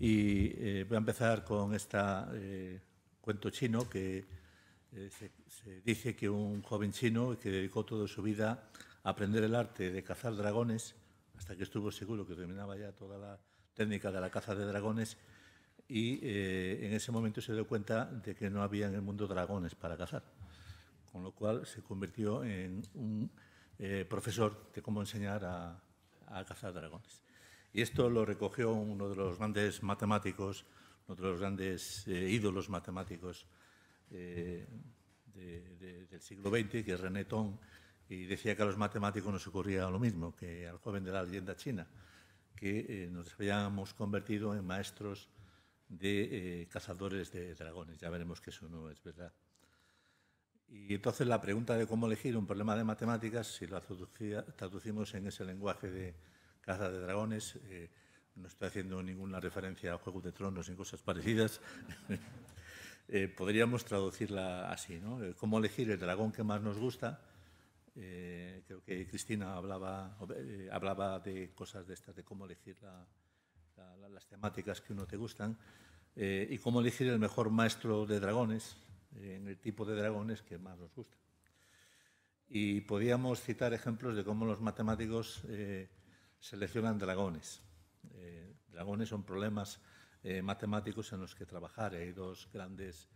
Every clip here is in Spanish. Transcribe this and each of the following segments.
Y eh, voy a empezar con este cuento chino que eh, se, dice que un joven chino que dedicó toda su vida a aprender el arte de cazar dragones, hasta que estuvo seguro que dominaba ya toda la técnica de la caza de dragones, y en ese momento se dio cuenta de que no había en el mundo dragones para cazar, con lo cual se convirtió en un profesor de cómo enseñar a cazar dragones. Y esto lo recogió uno de los grandes matemáticos, uno de los grandes eh, ídolos matemáticos eh, del siglo XX, que es René Tong, y decía que a los matemáticos nos ocurría lo mismo que al joven de la leyenda china, que eh, nos habíamos convertido en maestros de cazadores de dragones. Ya veremos que eso no es verdad. Y entonces la pregunta de cómo elegir un problema de matemáticas, si lo traducimos en ese lenguaje de Caza de Dragones. Eh, no estoy haciendo ninguna referencia a juegos de Tronos ni cosas parecidas. Eh, podríamos traducirla así, ¿no? Eh, ¿Cómo elegir el dragón que más nos gusta? creo que Cristina hablaba, hablaba de cosas de estas, de cómo elegir las temáticas que uno te gustan y cómo elegir el mejor maestro de dragones en el tipo de dragones que más nos gusta. Y podíamos citar ejemplos de cómo los matemáticos seleccionan dragones. Eh, dragones son problemas eh, matemáticos en los que trabajar. Hay dos grandes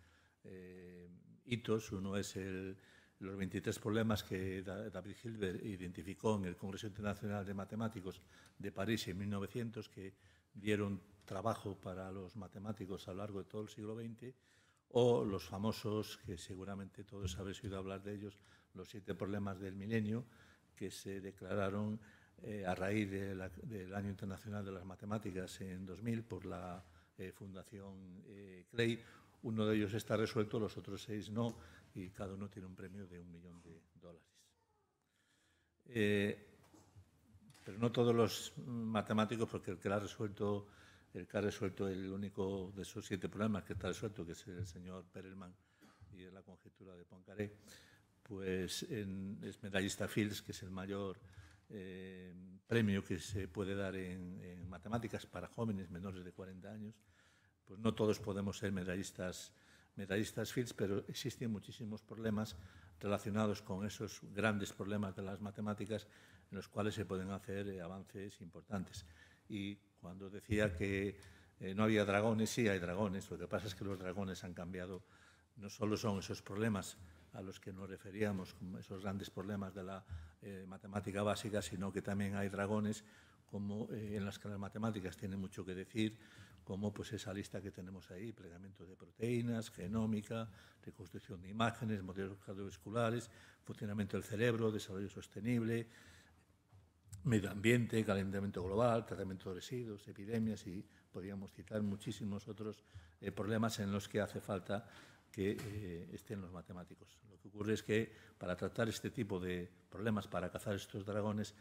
eh, hitos. Uno es el, los 23 problemas que David Hilbert identificó en el Congreso Internacional de Matemáticos de París en 1900, que dieron trabajo para los matemáticos a lo largo de todo el siglo XX, o los famosos, que seguramente todos habéis oído hablar de ellos, los siete problemas del milenio, que se declararon eh, a raíz del Año Internacional de las Matemáticas en 2000 por la eh, Fundación eh, CREI. Uno de ellos está resuelto, los otros seis no, y cada uno tiene un premio de un millón de dólares. pero no todos los matemáticos, porque el que ha resuelto, el que ha resuelto el único de esos siete problemas que está resuelto, que es el señor Perelman y es la conjetura de Poincaré, pues es medallista Fields, que es el mayor eh, premio que se puede dar en, matemáticas para jóvenes menores de 40 años, pues no todos podemos ser medallistas, Fields, pero existen muchísimos problemas relacionados con esos grandes problemas de las matemáticas en los cuales se pueden hacer eh, avances importantes. Y cuando decía que eh, no había dragones, sí hay dragones, lo que pasa es que los dragones han cambiado, no solo son esos problemas, a los que nos referíamos, como esos grandes problemas de la eh, matemática básica, sino que también hay dragones como eh, en las que las matemáticas tienen mucho que decir, como pues esa lista que tenemos ahí, plegamiento de proteínas, genómica, reconstrucción de imágenes, modelos cardiovasculares, funcionamiento del cerebro, desarrollo sostenible, medio ambiente, calentamiento global, tratamiento de residuos, epidemias y podríamos citar muchísimos otros eh, problemas en los que hace falta que eh, estén los matemáticos. Lo que ocurre es que para tratar este tipo de problemas, para cazar estos dragones,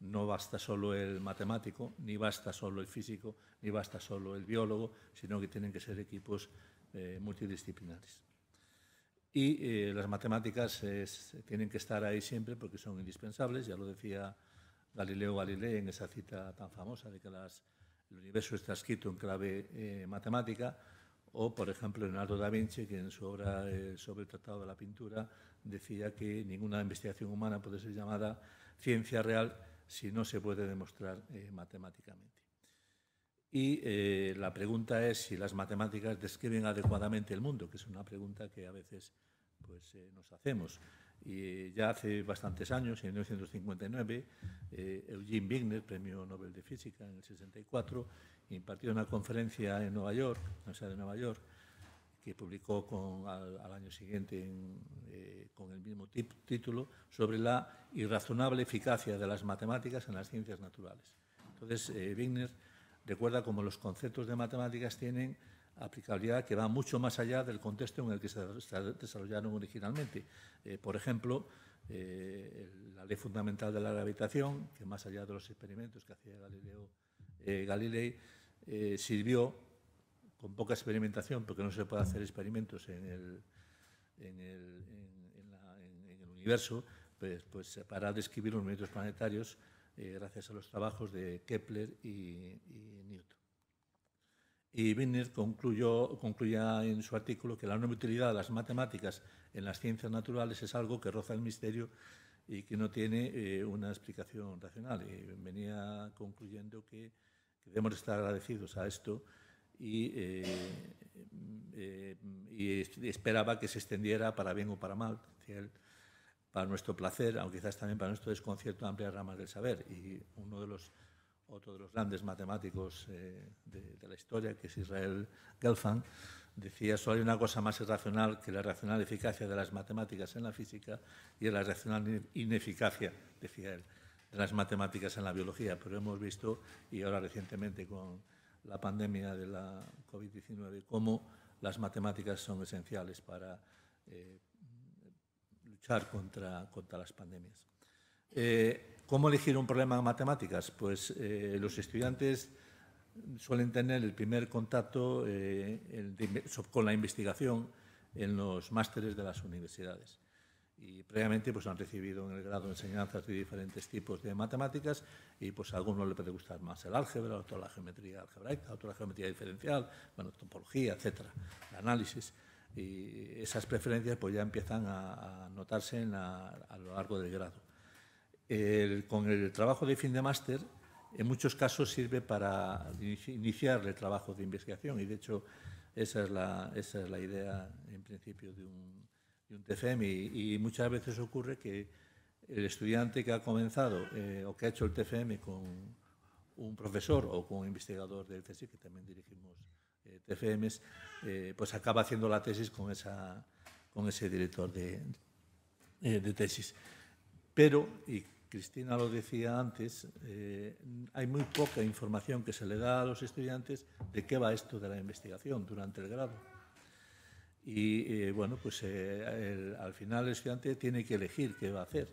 no basta solo el matemático, ni basta solo el físico, ni basta solo el biólogo, sino que tienen que ser equipos eh, multidisciplinares. Y eh, las matemáticas tienen que estar ahí siempre porque son indispensables, ya lo decía Galileo Galilei en esa cita tan famosa de que el universo está escrito en clave matemática o, por ejemplo, Leonardo da Vinci, que en su obra eh, sobre el Tratado de la Pintura decía que ninguna investigación humana puede ser llamada ciencia real si no se puede demostrar eh, matemáticamente. Y eh, la pregunta es si las matemáticas describen adecuadamente el mundo, que es una pregunta que a veces pues, nos hacemos. Y eh, ya hace bastantes años, en 1959, eh, Eugene Wigner, premio Nobel de Física en el 64, impartió una conferencia en Nueva York, en la de Nueva York, que publicó al, año siguiente eh, con el mismo título, sobre la irrazonable eficacia de las matemáticas en las ciencias naturales. Entonces, Wigner recuerda cómo los conceptos de matemáticas tienen aplicabilidad que va mucho más allá del contexto en el que se desarrollaron originalmente. Eh, por ejemplo, eh, la ley fundamental de la gravitación, que más allá de los experimentos que hacía Galileo eh, Galilei, sirvió con poca experimentación, porque no se puede hacer experimentos en el, universo, pues, pues, para describir los movimientos planetarios gracias a los trabajos de Kepler y Newton. Y Wiener concluyó, concluía en su artículo que la no utilidad de las matemáticas en las ciencias naturales es algo que roza el misterio y que no tiene eh, una explicación racional. Y venía concluyendo que, debemos estar agradecidos a esto y, eh, eh, y, esperaba que se extendiera para bien o para mal, para nuestro placer, aunque quizás también para nuestro desconcierto, amplias ramas del saber. Y uno de los otro de los grandes matemáticos eh, de, la historia, que es Israel Gelfand, decía, solo hay una cosa más irracional que la racional eficacia de las matemáticas en la física y la racional ineficacia, decía él, de las matemáticas en la biología. Pero hemos visto, y ahora recientemente con la pandemia de la COVID-19, cómo las matemáticas son esenciales para eh, luchar contra, contra las pandemias. Eh, ¿Cómo elegir un problema de matemáticas? Pues eh, los estudiantes suelen tener el primer contacto eh, con la investigación en los másteres de las universidades. Y previamente pues, han recibido en el grado de enseñanzas de diferentes tipos de matemáticas y pues, a algunos les puede gustar más el álgebra, otro la geometría algebraica, otro la geometría diferencial, bueno, topología, etcétera, el análisis. Y esas preferencias pues, ya empiezan a, notarse a lo largo del grado con el trabajo de fin de máster, en muchos casos sirve para iniciar el trabajo de investigación y, de hecho, esa es la, es la idea, en principio, de un, TFM. Y, muchas veces ocurre que el estudiante que ha comenzado eh, o que ha hecho el TFM con un profesor o con un investigador del tesis, que también dirigimos eh, TFMs, eh, pues acaba haciendo la tesis con, esa, con ese director de, tesis. Pero, y Cristina lo decía antes, eh, hay muy poca información que se le da a los estudiantes de qué va esto de la investigación durante el grado. Y eh, bueno, pues eh, al final el estudiante tiene que elegir qué va a hacer,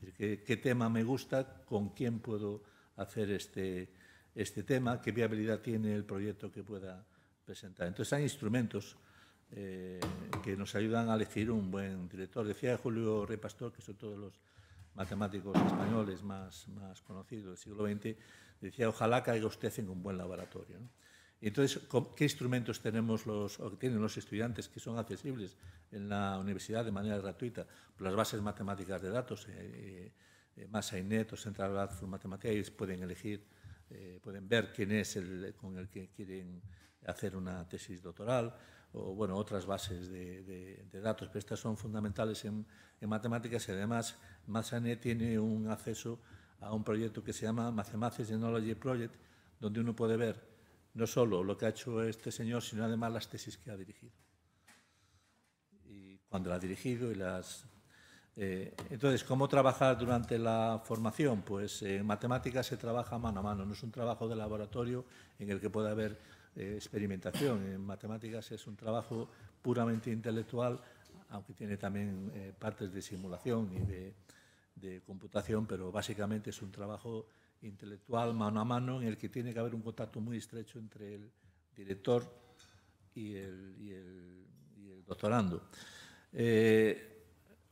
es decir, qué, tema me gusta, con quién puedo hacer este, este tema, qué viabilidad tiene el proyecto que pueda presentar. Entonces hay instrumentos que nos ayudan a elegir un buen director. Decía Julio Repastor que son todos los matemáticos españoles más, más conocidos del siglo XX, decía, ojalá caiga usted en un buen laboratorio. entonces, ¿qué instrumentos tenemos los, tienen los estudiantes que son accesibles en la universidad de manera gratuita? Pues las bases matemáticas de datos, eh, eh, eh o Central Lab for Mathematics, pueden elegir, eh, pueden ver quién es el con el que quieren hacer una tesis doctoral o bueno, otras bases de, datos, pero estas son fundamentales en, matemáticas y además Massanet tiene un acceso a un proyecto que se llama Mathematics Technology Project, donde uno puede ver no solo lo que ha hecho este señor, sino además las tesis que ha dirigido. Y cuando la ha dirigido y las... Eh, entonces, ¿cómo trabajar durante la formación? Pues eh, en matemáticas se trabaja mano a mano, no es un trabajo de laboratorio en el que pueda haber eh, experimentación. En matemáticas es un trabajo puramente intelectual, aunque tiene también eh, partes de simulación y de, computación, pero básicamente es un trabajo intelectual mano a mano en el que tiene que haber un contacto muy estrecho entre el director y el, doctorando. Eh,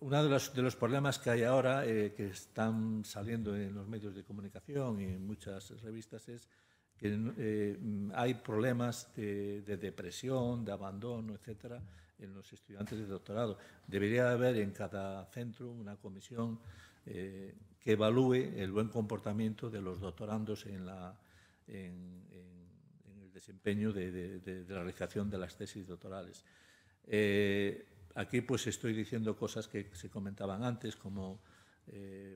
uno de los, problemas que hay ahora, que están saliendo en los medios de comunicación y en muchas revistas, es que eh, hay problemas de, depresión, de abandono, etcétera, en los estudiantes de doctorado. Debería haber en cada centro una comisión eh, que evalúe el buen comportamiento de los doctorandos en, la, en, el desempeño de, la realización de las tesis doctorales. Eh, aquí pues estoy diciendo cosas que se comentaban antes, como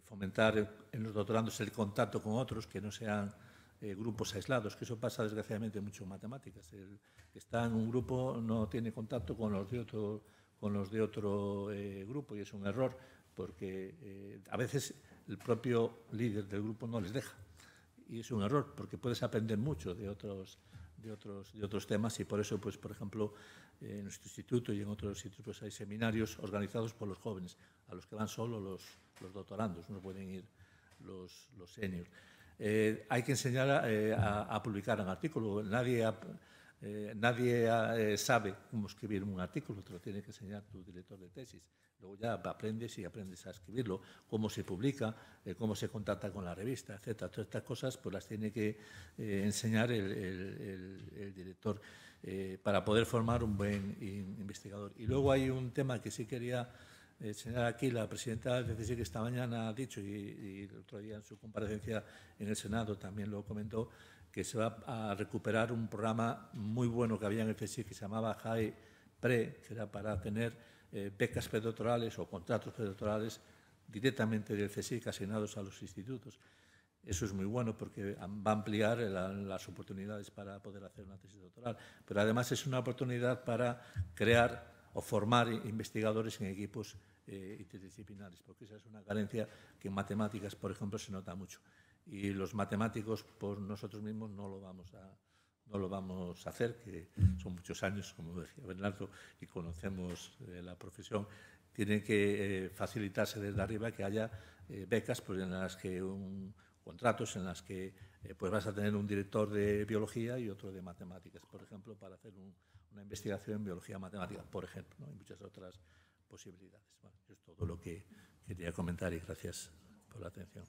fomentar en los doctorandos el contacto con otros que no sean eh, grupos aislados, que eso pasa desgraciadamente mucho en matemáticas. El que está en un grupo no tiene contacto con los de otro, con los de otro eh, grupo y es un error porque eh, a veces el propio líder del grupo no les deja. Y es un error porque puedes aprender mucho de otros, de otros, de otros temas y por eso, pues, por ejemplo, en nuestro instituto y en otros sitios hay seminarios organizados por los jóvenes, a los que van solo los, los doctorandos, no pueden ir los, los seniors. Eh, hay que enseñar eh, a, publicar un artículo. Nadie, eh, nadie sabe cómo escribir un artículo, te lo tiene que enseñar tu director de tesis. Luego ya aprendes y aprendes a escribirlo, cómo se publica, cómo se contacta con la revista, etc. Todas estas cosas pues las tiene que enseñar el, el director para poder formar un buen investigador. Y luego hay un tema que sí quería eh, Señora aquí la presidenta del que esta mañana ha dicho, y, el otro día en su comparecencia en el Senado también lo comentó, que se va a recuperar un programa muy bueno que había en el CSIC que se llamaba JAE PRE, que era para tener eh, becas predoctorales o contratos predoctorales directamente del CSIC asignados a los institutos. Eso es muy bueno porque va a ampliar las oportunidades para poder hacer una tesis doctoral, pero además es una oportunidad para crear o formar investigadores en equipos eh, interdisciplinares, porque esa es una carencia que en matemáticas, por ejemplo, se nota mucho. Y los matemáticos por nosotros mismos no lo vamos a, no lo vamos a hacer, que son muchos años, como decía Bernardo, y conocemos eh, la profesión. Tiene que eh, facilitarse desde arriba que haya becas pues, en las que un, contratos en las que pues vas a tener un director de biología y otro de matemáticas, por ejemplo, para hacer una investigación en biología matemática, por ejemplo, ¿no? y muchas otras posibilidades. es todo lo que quería comentar y gracias por la atención.